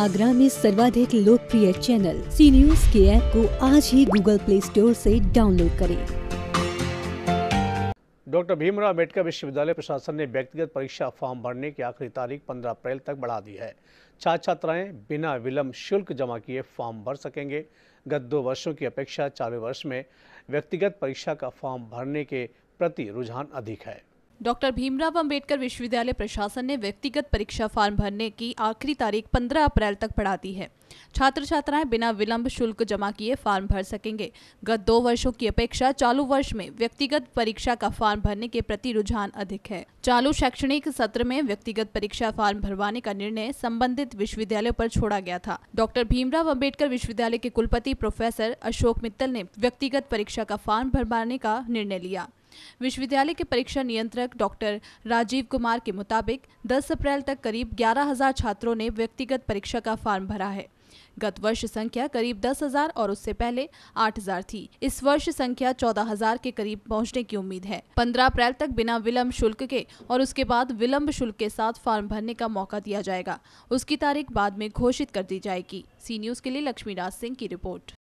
आगरा में सर्वाधिक लोकप्रिय चैनल सी न्यूज के ऐप को आज ही गूगल प्ले स्टोर से डाउनलोड करें डॉक्टर भीमराव अम्बेडकर विश्वविद्यालय प्रशासन ने व्यक्तिगत परीक्षा फॉर्म भरने की आखिरी तारीख 15 अप्रैल तक बढ़ा दी है छात्र छात्राएं बिना विलंब शुल्क जमा किए फॉर्म भर सकेंगे गत दो वर्षों की अपेक्षा चालू वर्ष में व्यक्तिगत परीक्षा का फॉर्म भरने के प्रति रुझान अधिक है डॉक्टर भीमराव अंबेडकर विश्वविद्यालय प्रशासन ने व्यक्तिगत परीक्षा फॉर्म भरने की आखिरी तारीख 15 अप्रैल तक बढ़ा दी है छात्र छात्राएं बिना विलंब शुल्क जमा किए फॉर्म भर सकेंगे गत दो वर्षों की अपेक्षा चालू वर्ष में व्यक्तिगत परीक्षा का फॉर्म भरने के प्रति रुझान अधिक है चालू शैक्षणिक सत्र में व्यक्तिगत परीक्षा फॉर्म भरवाने का निर्णय संबंधित विश्वविद्यालयों पर छोड़ा गया था डॉक्टर भीमराव अम्बेडकर विश्वविद्यालय के कुलपति प्रोफेसर अशोक मित्तल ने व्यक्तिगत परीक्षा का फॉर्म भरवाने का निर्णय लिया विश्वविद्यालय के परीक्षा नियंत्रक डॉक्टर राजीव कुमार के मुताबिक 10 अप्रैल तक करीब 11,000 छात्रों ने व्यक्तिगत परीक्षा का फॉर्म भरा है गत वर्ष संख्या करीब दस हजार और उससे पहले आठ हजार थी इस वर्ष संख्या चौदह हजार के करीब पहुंचने की उम्मीद है पंद्रह अप्रैल तक बिना विलंब शुल्क के और उसके बाद विलंब शुल्क के साथ फॉर्म भरने का मौका दिया जाएगा उसकी तारीख बाद में घोषित कर दी जाएगी सी न्यूज के लिए लक्ष्मीराज सिंह की रिपोर्ट